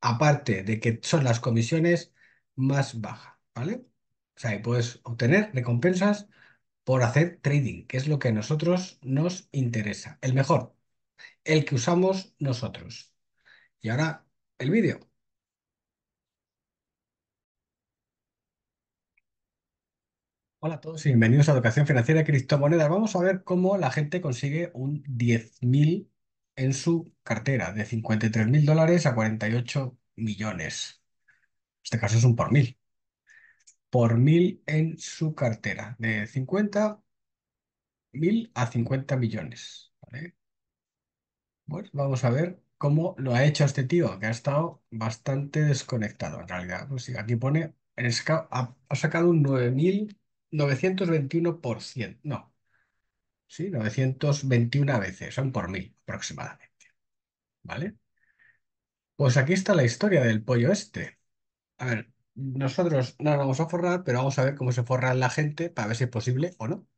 aparte de que son las comisiones más bajas, ¿vale? O sea, puedes obtener recompensas por hacer trading, que es lo que a nosotros nos interesa, el mejor, el que usamos nosotros. Y ahora el vídeo. Hola a todos y bienvenidos a Educación Financiera y Criptomonedas. Vamos a ver cómo la gente consigue un 10.000 en su cartera, de 53.000 dólares a 48 millones. En este caso es un por mil. Por mil en su cartera, de 50 mil a 50 millones. ¿vale? vamos a ver cómo lo ha hecho este tío, que ha estado bastante desconectado en realidad. Pues aquí pone, ha sacado un 9.921%. No, sí, 921 veces, son por mil aproximadamente. ¿Vale? Pues aquí está la historia del pollo este. A ver, nosotros no lo vamos a forrar, pero vamos a ver cómo se forra la gente para ver si es posible o no.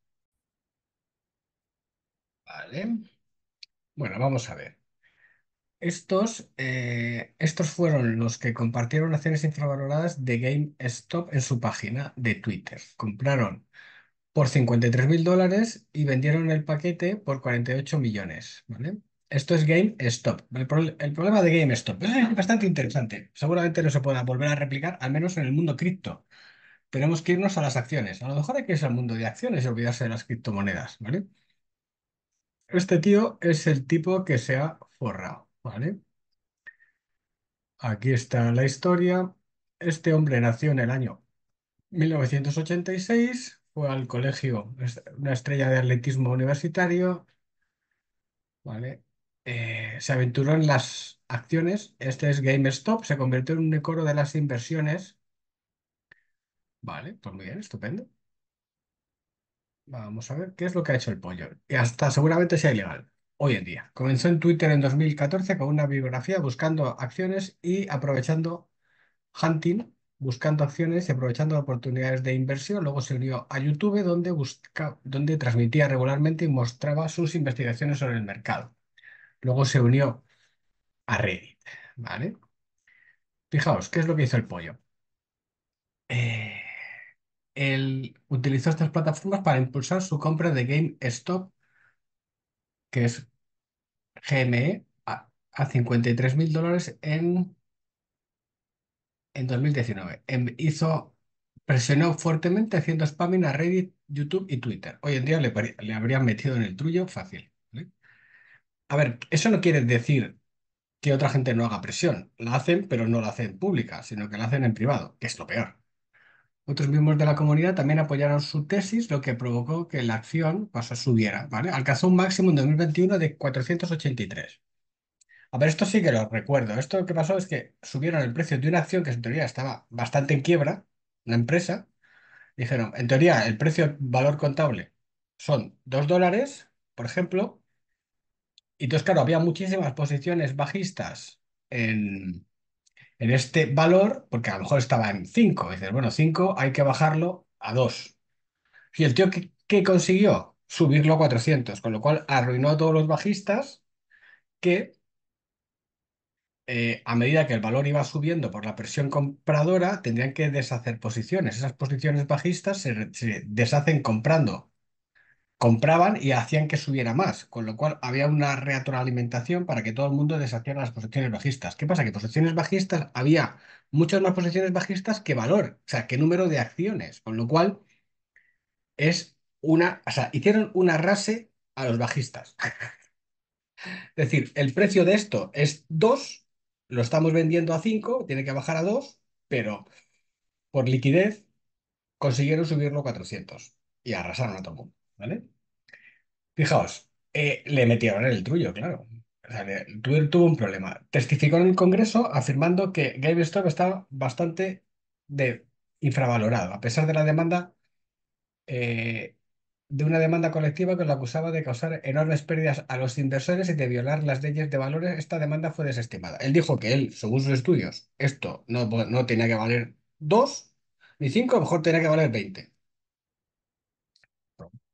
Vale. Bueno, vamos a ver. Estos, eh, estos fueron los que compartieron acciones infravaloradas de GameStop en su página de Twitter. Compraron por 53 mil dólares y vendieron el paquete por 48 millones. ¿vale? Esto es GameStop. El, el problema de GameStop es bastante interesante. Seguramente no se pueda volver a replicar, al menos en el mundo cripto. Tenemos que irnos a las acciones. A lo mejor hay que irse al mundo de acciones y olvidarse de las criptomonedas, ¿vale? Este tío es el tipo que se ha forrado, ¿vale? Aquí está la historia. Este hombre nació en el año 1986, fue al colegio, una estrella de atletismo universitario, ¿vale? Eh, se aventuró en las acciones. Este es GameStop, se convirtió en un decoro de las inversiones. Vale, pues muy bien, estupendo. Vamos a ver qué es lo que ha hecho el pollo. Y hasta seguramente sea ilegal. Hoy en día. Comenzó en Twitter en 2014 con una bibliografía buscando acciones y aprovechando hunting, buscando acciones y aprovechando oportunidades de inversión. Luego se unió a YouTube donde, donde transmitía regularmente y mostraba sus investigaciones sobre el mercado. Luego se unió a Reddit, ¿vale? Fijaos, ¿qué es lo que hizo el pollo? Eh, él utilizó estas plataformas para impulsar su compra de GameStop, que es GME, a, 53.000 53 mil dólares en, en 2019. Em, hizo, presionó fuertemente haciendo spamming a Reddit, YouTube y Twitter. Hoy en día le, le habrían metido en el trullo fácil. A ver, eso no quiere decir que otra gente no haga presión. La hacen, pero no la hacen pública, sino que la hacen en privado, que es lo peor. Otros miembros de la comunidad también apoyaron su tesis, lo que provocó que la acción pues, subiera. ¿vale? Alcanzó un máximo en 2021 de 483. A ver, esto sí que lo recuerdo. Esto lo que pasó es que subieron el precio de una acción que en teoría estaba bastante en quiebra, una empresa. Dijeron, en teoría, el precio valor contable son 2 dólares, por ejemplo, y Entonces, claro, había muchísimas posiciones bajistas en, en este valor, porque a lo mejor estaba en 5. Dices, bueno, 5 hay que bajarlo a 2. Y el tío ¿qué consiguió subirlo a 400, con lo cual arruinó a todos los bajistas que eh, a medida que el valor iba subiendo por la presión compradora, tendrían que deshacer posiciones. Esas posiciones bajistas se, se deshacen comprando compraban y hacían que subiera más, con lo cual había una retroalimentación para que todo el mundo deshaciera las posiciones bajistas. ¿Qué pasa? Que posiciones bajistas había muchas más posiciones bajistas que valor, o sea, que número de acciones, con lo cual es una, o sea, hicieron una rase a los bajistas. es decir, el precio de esto es 2, lo estamos vendiendo a 5, tiene que bajar a 2, pero por liquidez consiguieron subirlo a 400 y arrasaron a todo mundo, ¿vale? Fijaos, eh, le metieron el tuyo claro. O sea, tuvo un problema. Testificó en el Congreso afirmando que GameStop estaba bastante de infravalorado, a pesar de la demanda eh, de una demanda colectiva que lo acusaba de causar enormes pérdidas a los inversores y de violar las leyes de valores. Esta demanda fue desestimada. Él dijo que él, según sus estudios, esto no, tenía que valer dos ni cinco, a lo mejor tenía que valer veinte.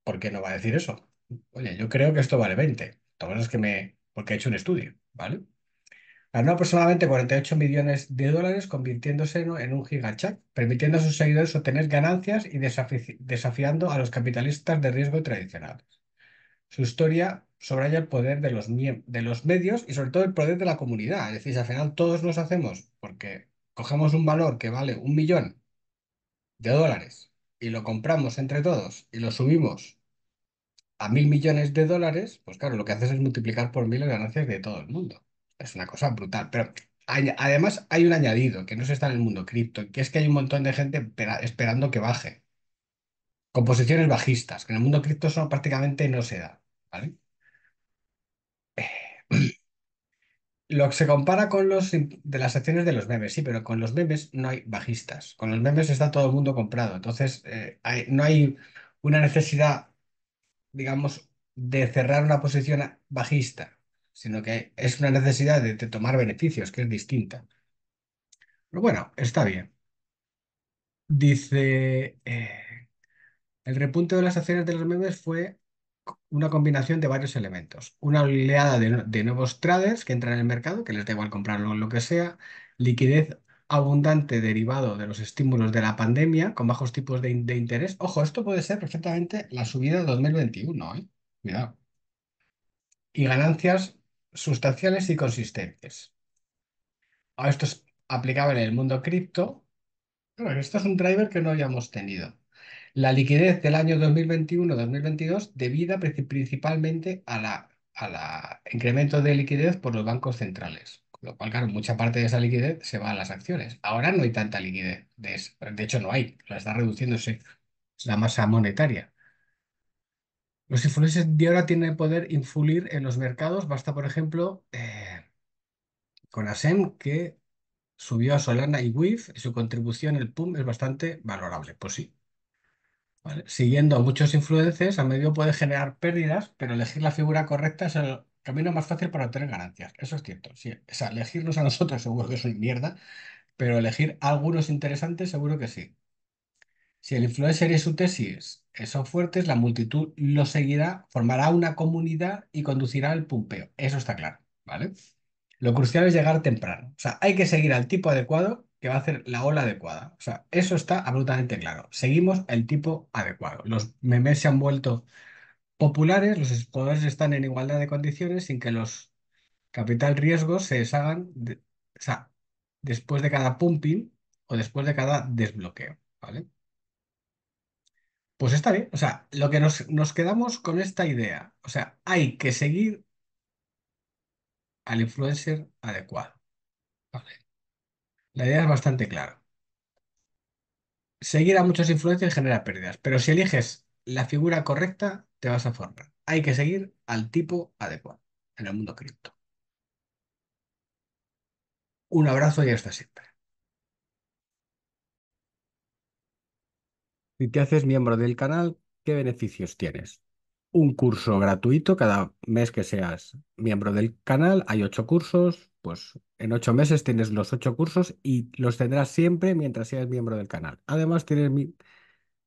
¿Por qué no va a decir eso? oye, yo creo que esto vale 20. Todas que me, porque he hecho un estudio, ¿vale? Ganó aproximadamente 48 millones de dólares convirtiéndose en un gigachat, permitiendo a sus seguidores obtener ganancias y desafiando a los capitalistas de riesgo tradicionales. Su historia sobraya el poder de los, de los medios y sobre todo el poder de la comunidad. Es decir, si al final todos nos hacemos, porque cogemos un valor que vale un millón de dólares y lo compramos entre todos y lo subimos a mil millones de dólares, pues claro, lo que haces es multiplicar por mil las ganancias de todo el mundo. Es una cosa brutal. Pero además hay un añadido que no se está en el mundo cripto, que es que hay un montón de gente esperando que baje. Composiciones bajistas, que en el mundo cripto prácticamente no se da. Eh, lo que se compara con los de las acciones de los memes, sí, pero con los memes no hay bajistas. Con los memes está todo el mundo comprado. Entonces, eh, no hay una necesidad digamos, de cerrar una posición bajista, sino que es una necesidad de, tomar beneficios, que es distinta. Pero bueno, está bien. Dice, eh, el repunte de las acciones de los memes fue una combinación de varios elementos. Una oleada de, nuevos traders que entran en el mercado, que les da igual comprarlo lo que sea, liquidez abundante derivado de los estímulos de la pandemia con bajos tipos de, interés. Ojo, esto puede ser perfectamente la subida de 2021, ¿eh? Y ganancias sustanciales y consistentes. a esto es aplicable en el mundo cripto. esto es un driver que no habíamos tenido. La liquidez del año 2021-2022 debida principalmente al la, incremento de liquidez por los bancos centrales. Lo cual, claro, mucha parte de esa liquidez se va a las acciones. Ahora no hay tanta liquidez. De, hecho, no hay. La está reduciéndose la masa monetaria. Los influencers de ahora tienen poder influir en los mercados. Basta, por ejemplo, eh, con ASEM, que subió a Solana y WIF, su contribución, el PUM, es bastante valorable. Pues sí. Siguiendo a muchos influencers, a medio puede generar pérdidas, pero elegir la figura correcta es el, camino más fácil para obtener ganancias. Eso es cierto. O sea, elegirnos a nosotros seguro que soy mierda, pero elegir algunos interesantes seguro que sí. Si el influencer y su tesis eh, son fuertes, la multitud lo seguirá, formará una comunidad y conducirá al pumpeo. Eso está claro, ¿vale? Lo crucial es llegar temprano. O sea, hay que seguir al tipo adecuado que va a hacer la ola adecuada. O sea, eso está absolutamente claro. Seguimos el tipo adecuado. Los memes se han vuelto populares, los exploradores están en igualdad de condiciones sin que los capital riesgos se deshagan o sea, después de cada pumping o después de cada desbloqueo, ¿vale? Pues está bien, o sea, lo que nos, quedamos con esta idea, o sea, hay que seguir al influencer adecuado, La idea es bastante clara. Seguir a muchos influencers genera pérdidas, pero si eliges la figura correcta, te vas a formar. Hay que seguir al tipo adecuado en el mundo cripto. Un abrazo y hasta siempre. Si te haces miembro del canal, ¿qué beneficios tienes? Un curso gratuito cada mes que seas miembro del canal. Hay ocho cursos, pues en ocho meses tienes los ocho cursos y los tendrás siempre mientras seas miembro del canal. Además, tienes mi